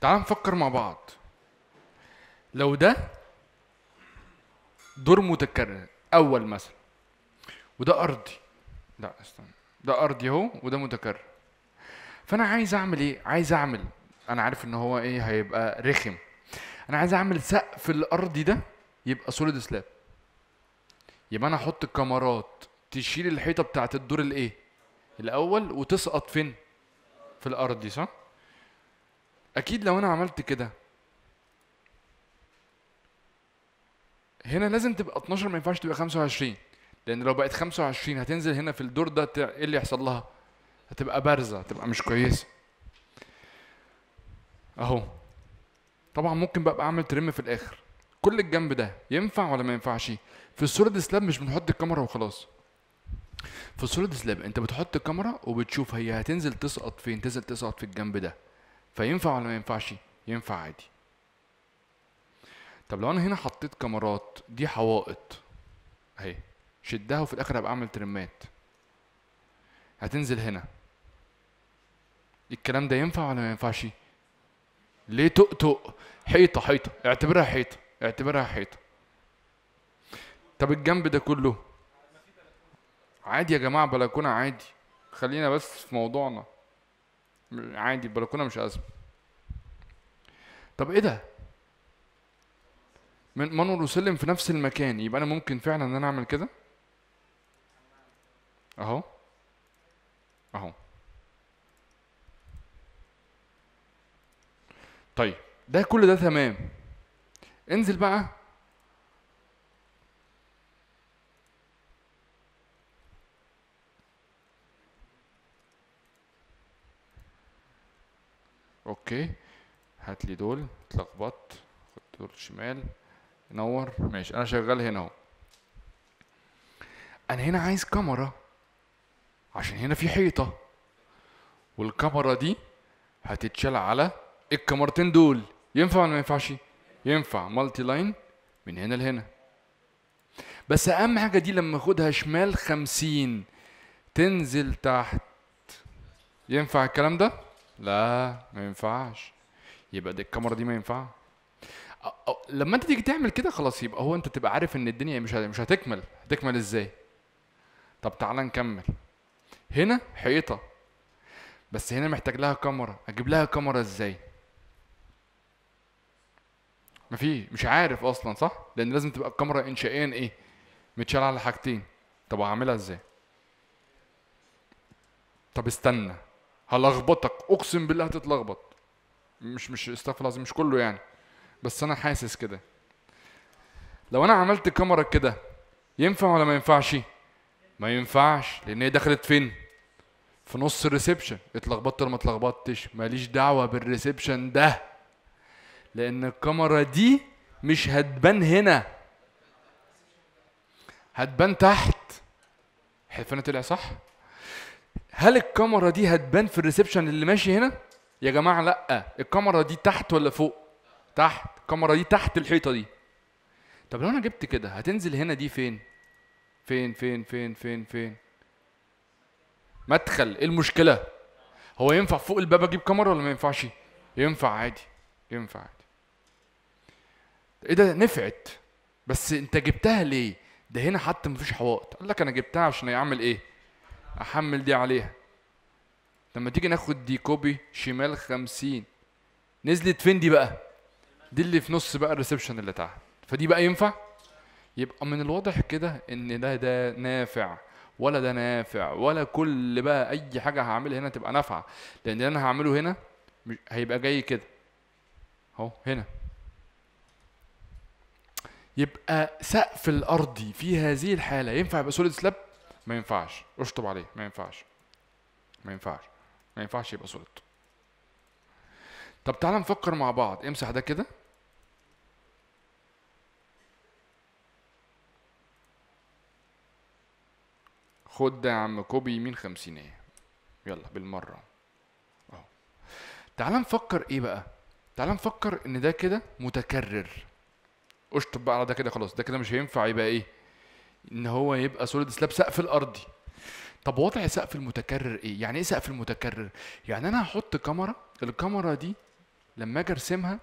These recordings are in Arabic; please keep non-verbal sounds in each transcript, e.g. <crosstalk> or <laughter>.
تعال نفكر مع بعض لو ده دور متكرر اول مثلا وده ارضي لا استنى ده ارضي اهو وده متكرر فانا عايز اعمل ايه عايز اعمل انا عارف ان هو ايه هيبقى رخم انا عايز اعمل سقف الارضي ده يبقى سوليد سلاب يبقى انا احط الكاميرات تشيل الحيطه بتاعت الدور الايه الاول وتسقط فين في الارض دي صح اكيد لو انا عملت كده هنا لازم تبقى 12 ما ينفعش تبقى 25 لان لو بقت 25 هتنزل هنا في الدور ده ايه اللي يحصل لها هتبقى بارزه هتبقى مش كويسه اهو طبعا ممكن بقى اعمل ترم في الاخر كل الجنب ده ينفع ولا ما ينفعش في السوليد سلاب مش بنحط الكاميرا وخلاص في السوليد سلاب انت بتحط الكاميرا وبتشوف هي هتنزل تسقط فين تنزل تسقط في الجنب ده فينفع ولا ما ينفعش ينفع عادي طب لو انا هنا حطيت كاميرات دي حوائط اهي شدها وفي الاخر هبقى اعمل ترمات هتنزل هنا الكلام ده ينفع ولا ما ينفعش ليه تؤ؟ حيطه حيطه اعتبرها حيطه اعتبرها حيطه طب الجنب ده كله عادي يا جماعه بلكونه عادي خلينا بس في موضوعنا عادي البلكونه مش ازمه طب ايه ده من منور وسلم في نفس المكان يبقى انا ممكن فعلا ان انا اعمل كده اهو اهو طيب ده كل ده تمام انزل بقى اوكي هات لي دول اتلخبطت خد دول شمال نور ماشي انا شغال هنا اهو انا هنا عايز كاميرا عشان هنا في حيطه والكاميرا دي هتتشال على الكاميرتين دول ينفع ولا ما ينفعش ينفع مالتي لاين من هنا لهنا بس اهم حاجه دي لما اخدها شمال خمسين تنزل تحت ينفع الكلام ده لا ما ينفعش يبقى دي الكاميرا دي ما ينفع لما انت تيجي تعمل كده خلاص يبقى هو انت تبقى عارف ان الدنيا مش مش هتكمل هتكمل ازاي طب تعالى نكمل هنا حيطه بس هنا محتاج لها كاميرا اجيب لها كاميرا ازاي ما في مش عارف اصلا صح لان لازم تبقى الكاميرا انشائيا ايه متشال على حاجتين طب هعملها ازاي طب استنى هلخبطك اقسم بالله هتتلخبط مش مش استغفر الله العظيم مش كله يعني بس انا حاسس كده لو انا عملت كاميرا كده ينفع ولا ما ينفعش ما ينفعش لان هي دخلت فين في نص الريسبشن اتلخبطت ولا ما اتلخبطتش ماليش دعوه بالريسبشن ده لان الكاميرا دي مش هتبان هنا هتبان تحت حلفنا طلع صح هل الكاميرا دي هتبان في الريسبشن اللي ماشي هنا يا جماعه لا الكاميرا دي تحت ولا فوق تحت الكاميرا دي تحت الحيطه دي طب لو انا جبت كده هتنزل هنا دي فين فين فين فين فين فين مدخل ايه المشكله هو ينفع فوق الباب اجيب كاميرا ولا ما ينفعش ينفع عادي ينفع عادي ايه ده نفعت بس انت جبتها ليه ده هنا حتى مفيش حوائط قال لك انا جبتها عشان اعمل ايه احمل دي عليها لما تيجي ناخد دي كوبي شمال 50 نزلت فين دي بقى دي اللي في نص بقى الريسبشن اللي تحت فدي بقى ينفع يبقى من الواضح كده ان ده ده نافع ولا ده نافع ولا كل بقى اي حاجه هعملها هنا تبقى نافعه لان اللي انا هعمله هنا هيبقى جاي كده اهو هنا يبقى سقف الارضي في هذه الحاله ينفع يبقى سوليد سلاب ما ينفعش اشطب عليه ما ينفعش ما ينفعش ما ينفعش يبقى سوليد. طب تعالى نفكر مع بعض امسح ده كده خد ده يا عم كوبي يمين خمسينية يلا بالمرة اهو تعال نفكر ايه بقى تعال نفكر ان ده كده متكرر اشطب بقى على ده كده خلاص ده كده مش هينفع يبقى ايه ان هو يبقى سوليد سلاب سقف الارضي طب وضع سقف المتكرر ايه يعني ايه سقف المتكرر يعني انا هحط كاميرا الكاميرا دي لما اجي ارسمها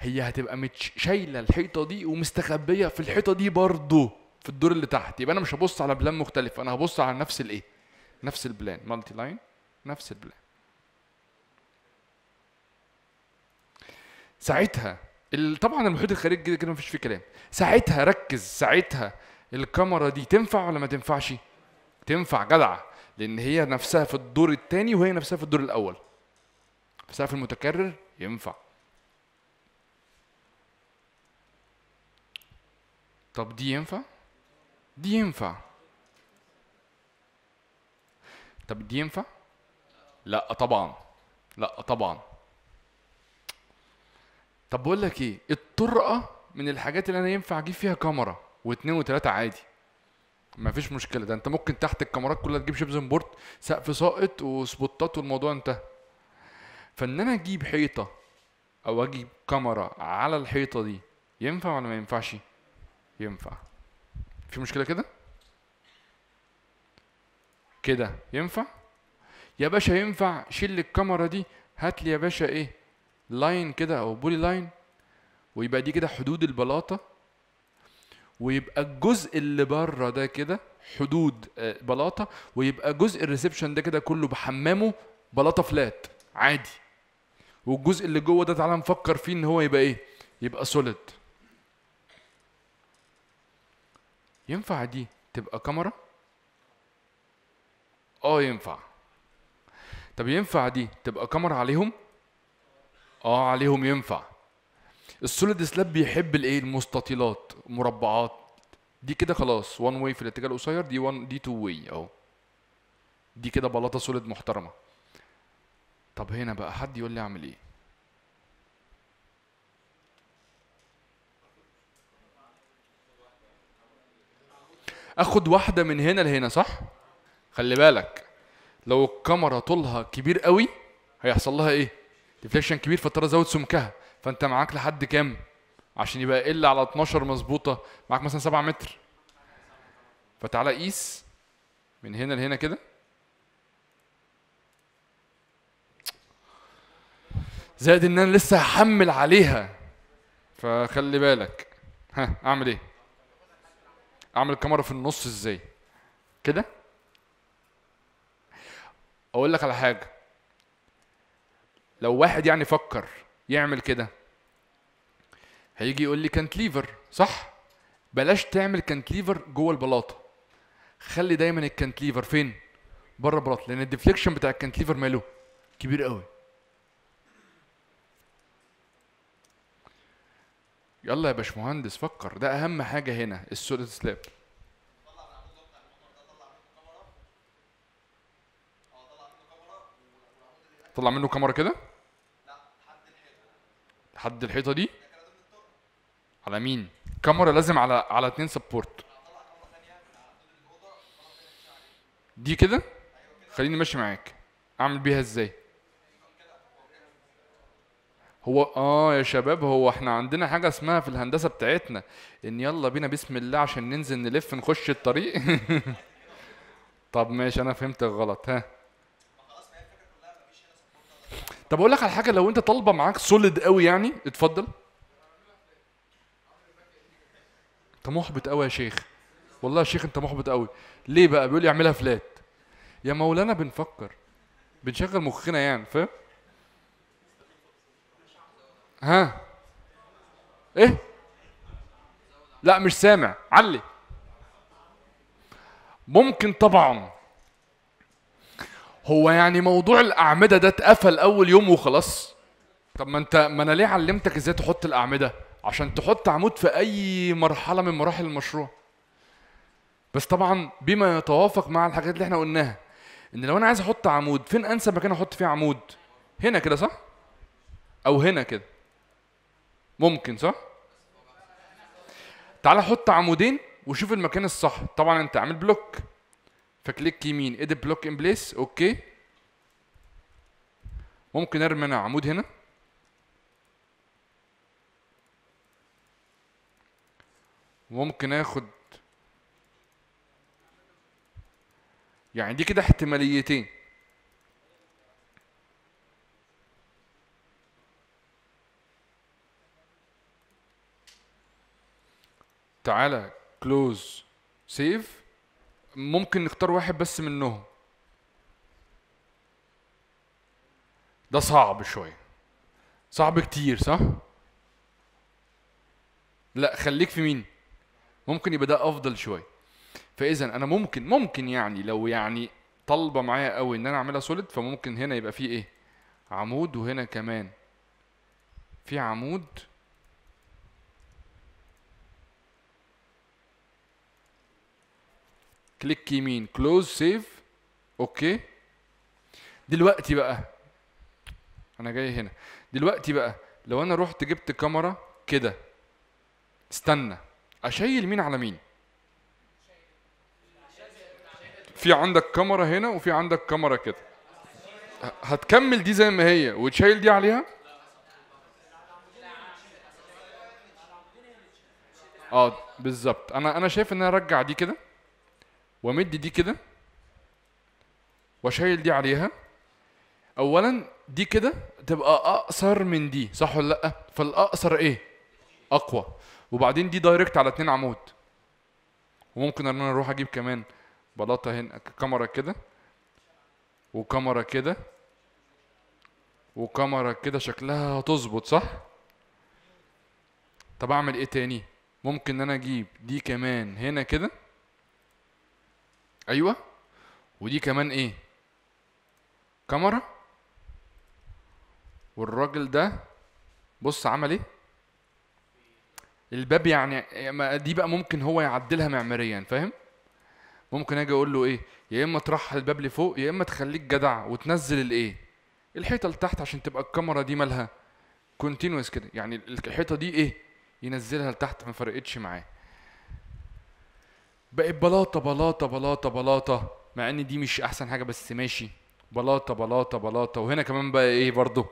هي هتبقى شايله الحيطه دي ومستخبيه في الحيطه دي برضه في الدور اللي تحت يبقى انا مش هبص على بلان مختلف انا هبص على نفس الايه نفس البلان مالتي لاين نفس البلان ساعتها طبعا المحيط الخارجي كده كده مفيش فيه كلام ساعتها ركز ساعتها الكاميرا دي تنفع ولا ما تنفعش تنفع جدعه لان هي نفسها في الدور الثاني وهي نفسها في الدور الاول نفسها في المتكرر ينفع طب دي ينفع دي ينفع طب دي ينفع لا طبعا لا طبعا طب بقول لك ايه الطرقه من الحاجات اللي انا ينفع اجيب فيها كاميرا واتنين وتلاته عادي مفيش مشكله ده انت ممكن تحت الكاميرات كلها تجيب شيبزن بورد سقف ساقط وسبوتات والموضوع انتهى فان انا اجيب حيطه او اجيب كاميرا على الحيطه دي ينفع ولا ما ينفعش ينفع في مشكله كده كده ينفع يا باشا ينفع شيل الكاميرا دي هات لي يا باشا ايه لاين كده او بولي لاين ويبقى دي كده حدود البلاطه ويبقى الجزء اللي بره ده كده حدود آه، بلاطه ويبقى جزء الريسبشن ده كده كله بحمامه بلاطه فلات عادي والجزء اللي جوه ده تعالى نفكر فيه ان هو يبقى ايه يبقى سوليد ينفع دي تبقى كاميرا اه ينفع طب ينفع دي تبقى كاميرا عليهم اه عليهم ينفع السوليد سلاب بيحب الايه المستطيلات مربعات دي كده خلاص وان واي في الاتجاه القصير دي وان دي تو واي اهو دي كده بلاطه سوليد محترمه طب هنا بقى حد يقول لي اعمل ايه اخد واحده من هنا لهنا صح خلي بالك لو الكاميرا طولها كبير قوي هيحصل لها ايه ديفليكشن كبير فاضطر ازود سمكها فانت معاك لحد كام عشان يبقى يقل على 12 مظبوطه معاك مثلا 7 متر فتعالى قيس من هنا لهنا كده زائد ان انا لسه هحمل عليها فخلي بالك ها اعمل ايه اعمل الكاميرا في النص ازاي كده اقول لك على حاجه لو واحد يعني فكر يعمل كده هيجي يقول لي كانتليفر صح بلاش تعمل كانتليفر جوه البلاطه خلي دايما الكانتليفر فين بره البلاطه لان الديفليكشن بتاع الكانتليفر ماله كبير قوي يلا يا باشمهندس فكر ده اهم حاجه هنا السوليد سلاب طلع منه كاميرا كده حد الحيطه دي على مين كاميرا لازم على على اتنين سبورت دي كده خليني ماشي معاك اعمل بيها ازاي هو اه يا شباب هو احنا عندنا حاجه اسمها في الهندسه بتاعتنا ان يلا بينا بسم الله عشان ننزل نلف نخش الطريق <laughs> طب ماشي انا فهمتك غلط ها طب اقول لك على حاجه لو انت طالبه معاك سوليد قوي يعني اتفضل انت محبط قوي يا شيخ والله يا شيخ انت محبط قوي ليه بقى بيقول يعملها فلات يا مولانا بنفكر بنشغل مخنا يعني فاهم ها ايه لا مش سامع علي ممكن طبعا هو يعني موضوع الاعمده ده اتقفل اول يوم وخلاص طب ما انت ما انا ليه علمتك ازاي تحط الاعمده عشان تحط عمود في اي مرحله من مراحل المشروع بس طبعا بما يتوافق مع الحاجات اللي احنا قلناها ان لو انا عايز احط عمود فين انسب مكان احط فيه عمود هنا كده صح او هنا كده ممكن صح تعال حط عمودين وشوف المكان الصح طبعا انت عامل بلوك فكليك يمين اد بلوك ان بليس اوكي ممكن ارمي انا عمود هنا وممكن اخد يعني دي كده احتماليتين تعالى كلوز سيف ممكن نختار واحد بس منهم ده صعب شويه صعب كتير صح لا خليك في مين ممكن يبقى ده افضل شويه فاذا انا ممكن ممكن يعني لو يعني طالبه معايا قوي ان انا اعملها سوليد فممكن هنا يبقى فيه ايه عمود وهنا كمان في عمود كليك يمين كلوز سيف اوكي دلوقتي بقى انا جاي هنا دلوقتي بقى لو انا رحت جبت كاميرا كده استنى اشيل مين على مين في عندك كاميرا هنا وفي عندك كاميرا كده هتكمل دي زي ما هي وتشيل دي عليها اه بالظبط انا انا شايف ان انا ارجع دي كده وامد دي كده واشيل دي عليها اولا دي كده تبقى اقصر من دي صح ولا لا فالاقصر ايه اقوى وبعدين دي دايركت على اتنين عمود وممكن ان انا اروح اجيب كمان بلاطه هنا كاميرا كده وكاميرا كده وكاميرا كده شكلها هتظبط صح طب اعمل ايه تاني ممكن ان انا اجيب دي كمان هنا كده ايوه ودي كمان ايه كاميرا والراجل ده بص عمل ايه الباب يعني دي بقى ممكن هو يعدلها معماريا فاهم ممكن اجي اقول له ايه يا اما ترحل الباب لفوق يا اما تخليك جدع وتنزل الايه الحيطه لتحت عشان تبقى الكاميرا دي مالها كونتينوس كده يعني الحيطه دي ايه ينزلها لتحت ما فرقتش معاه بقت بلاطه بلاطه بلاطه بلاطه مع ان دي مش احسن حاجه بس ماشي بلاطه بلاطه بلاطه وهنا كمان بقى ايه برضه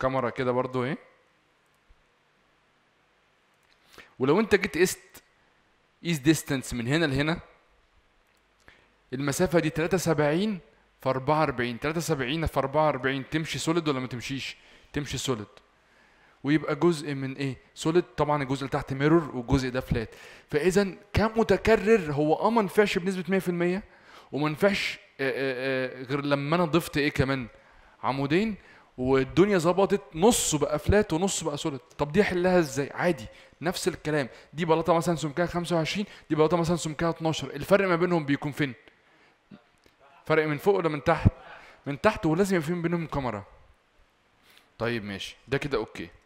كاميرا كده برضه ايه ولو انت جيت قست ايز ديستانس من هنا لهنا المسافه دي 73 في 44 73 في 44 تمشي سوليد ولا ما تمشيش تمشي سوليد ويبقى جزء من ايه سوليد طبعا الجزء اللي تحت ميرور والجزء ده فلات فاذا كان متكرر هو اه ما نفعش بنسبه 100% وما نفعش غير لما انا ضفت ايه كمان عمودين والدنيا ظبطت نصه بقى فلات ونصه بقى سوليد طب دي حلها ازاي عادي نفس الكلام دي بلاطه مثلا سمكها 25 دي بلاطه مثلا سمكها 12 الفرق ما بينهم بيكون فين فرق من فوق ولا من تحت من تحت ولازم يبقى في بينهم كاميرا طيب ماشي ده كده اوكي